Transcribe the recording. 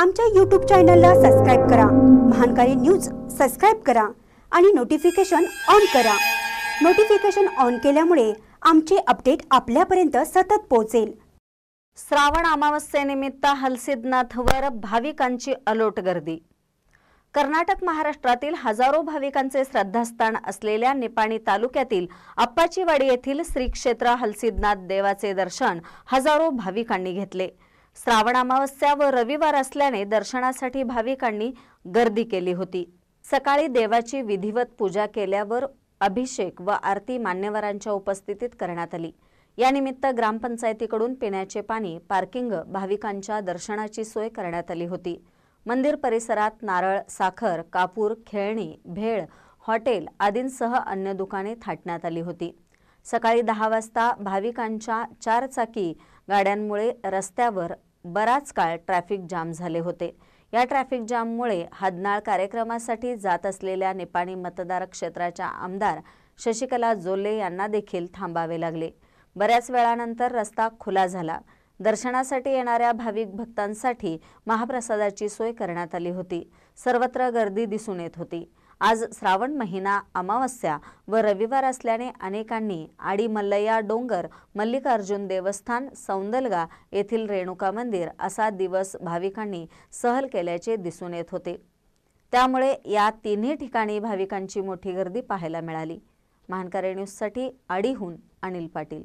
आमच्या यूट्यूब चॅनलला सबस्क्राईब करा महानकारी न्यूज सबस्क्राईब करा आणि नोटिफिकेशन ऑन करा नोटिफिकेशन ऑन केल्यामुळे आमचे अपडेट आपल्यापर्यंत सतत पोहोचेल श्रावण अमावस्येनिमित्त हलसिद्धनाथवर भाविकांची अलोट गर्दी कर्नाटक महाराष्ट्रातील हजारो भाविकांचे श्रद्धास्थान असलेल्या निपाणी तालुक्यातील अप्पाचीवाडी येथील श्री क्षेत्र हलसिद्धनाथ देवाचे दर्शन हजारो भाविकांनी घेतले श्रावण अमावस्या व रविवार असल्याने दर्शनासाठी भाविकांनी गर्दी केली होती सकाळी देवाची विधिवत पूजा केल्यावर अभिषेक व आरती मान्यवरांच्या उपस्थितीत करण्यात आली यानिमित्त ग्रामपंचायतीकडून पिण्याचे पाणी पार्किंग भाविकांच्या दर्शनाची सोय करण्यात आली होती मंदिर परिसरात नारळ साखर कापूर खेळणी भेळ हॉटेल आदींसह अन्य दुकाने थाटण्यात आली होती सकाळी दहा वाजता भाविकांच्या चारचाकी गाड्यांमुळे रस्त्यावर बराच काळ ट्रॅफिक जाम झाले होते या ट्रॅफिक जाममुळे हदनाळ कार्यक्रमासाठी जात असलेल्या निपाणी मतदार क्षेत्राच्या आमदार शशिकला जोले यांना देखील थांबावे लागले बऱ्याच वेळानंतर रस्ता खुला झाला दर्शनासाठी येणाऱ्या भाविक भक्तांसाठी महाप्रसादाची सोय करण्यात आली होती सर्वत्र गर्दी दिसून येत होती आज श्रावण महिना अमावस्या व रविवार असल्याने अनेकांनी आडी मल्लया डोंगर मल्लिकार्जुन देवस्थान सौंदलगा येथील रेणुका मंदिर असा दिवस भाविकांनी सहल केल्याचे दिसून येत होते त्यामुळे या तिन्ही ठिकाणी भाविकांची मोठी गर्दी पाहायला मिळाली महानकारे न्यूजसाठी आडीहून अनिल पाटील